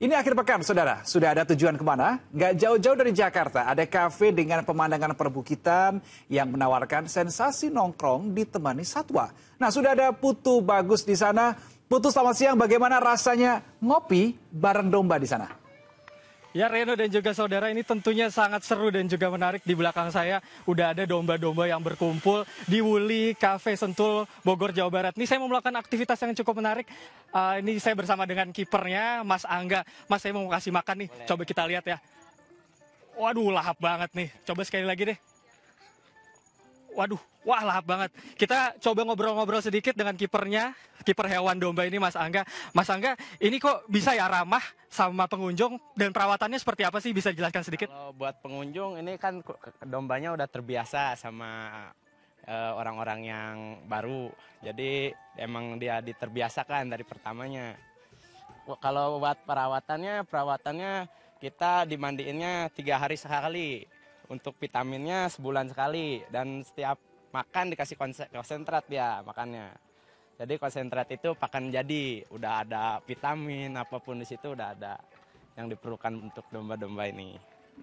Ini akhir pekan, saudara. Sudah ada tujuan kemana? Nggak jauh-jauh dari Jakarta, ada kafe dengan pemandangan perbukitan yang menawarkan sensasi nongkrong ditemani satwa. Nah, sudah ada Putu Bagus di sana. Putu, selamat siang. Bagaimana rasanya ngopi bareng domba di sana? Ya Reno dan juga saudara ini tentunya sangat seru dan juga menarik di belakang saya udah ada domba-domba yang berkumpul di Wuli Cafe Sentul Bogor Jawa Barat. Ini saya mau melakukan aktivitas yang cukup menarik. Uh, ini saya bersama dengan kipernya Mas Angga. Mas saya mau kasih makan nih. Coba kita lihat ya. Waduh lahap banget nih. Coba sekali lagi deh. Waduh, wah lahap banget. Kita coba ngobrol-ngobrol sedikit dengan kipernya, kiper hewan domba ini Mas Angga. Mas Angga, ini kok bisa ya ramah sama pengunjung dan perawatannya seperti apa sih? Bisa jelaskan sedikit? Kalau buat pengunjung ini kan dombanya udah terbiasa sama orang eh, orang-orang yang baru. Jadi emang dia diterbiasakan dari pertamanya. Kalau buat perawatannya, perawatannya kita dimandiinnya tiga hari sekali untuk vitaminnya sebulan sekali dan setiap makan dikasih konsentrat ya makannya. Jadi konsentrat itu pakan jadi, udah ada vitamin apapun di situ udah ada yang diperlukan untuk domba-domba ini.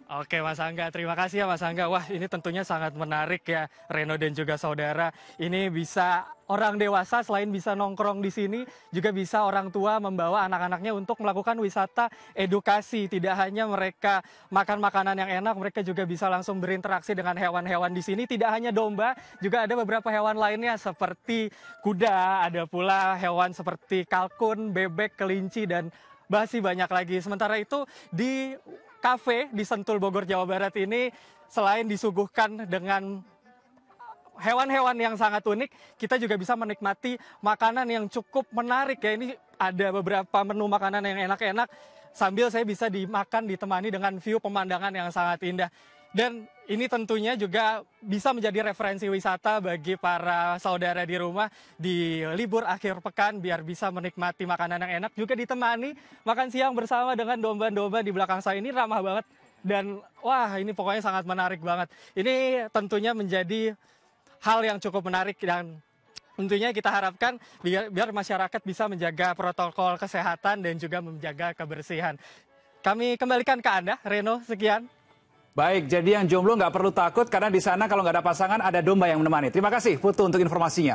Oke Mas Angga, terima kasih ya Mas Angga. Wah ini tentunya sangat menarik ya Reno dan juga saudara. Ini bisa orang dewasa selain bisa nongkrong di sini juga bisa orang tua membawa anak-anaknya untuk melakukan wisata edukasi. Tidak hanya mereka makan makanan yang enak, mereka juga bisa langsung berinteraksi dengan hewan-hewan di sini. Tidak hanya domba, juga ada beberapa hewan lainnya seperti kuda, ada pula hewan seperti kalkun, bebek, kelinci dan masih banyak lagi. Sementara itu di kafe di Sentul Bogor Jawa Barat ini selain disuguhkan dengan hewan-hewan yang sangat unik, kita juga bisa menikmati makanan yang cukup menarik ya. Ini ada beberapa menu makanan yang enak-enak sambil saya bisa dimakan ditemani dengan view pemandangan yang sangat indah. Dan ini tentunya juga bisa menjadi referensi wisata bagi para saudara di rumah di libur akhir pekan biar bisa menikmati makanan yang enak juga ditemani makan siang bersama dengan domba-domba di belakang saya ini ramah banget dan wah ini pokoknya sangat menarik banget. Ini tentunya menjadi hal yang cukup menarik dan tentunya kita harapkan biar, biar masyarakat bisa menjaga protokol kesehatan dan juga menjaga kebersihan. Kami kembalikan ke Anda, Reno. Sekian. Baik, jadi yang jomblo nggak perlu takut karena di sana kalau nggak ada pasangan ada domba yang menemani. Terima kasih Putu untuk informasinya.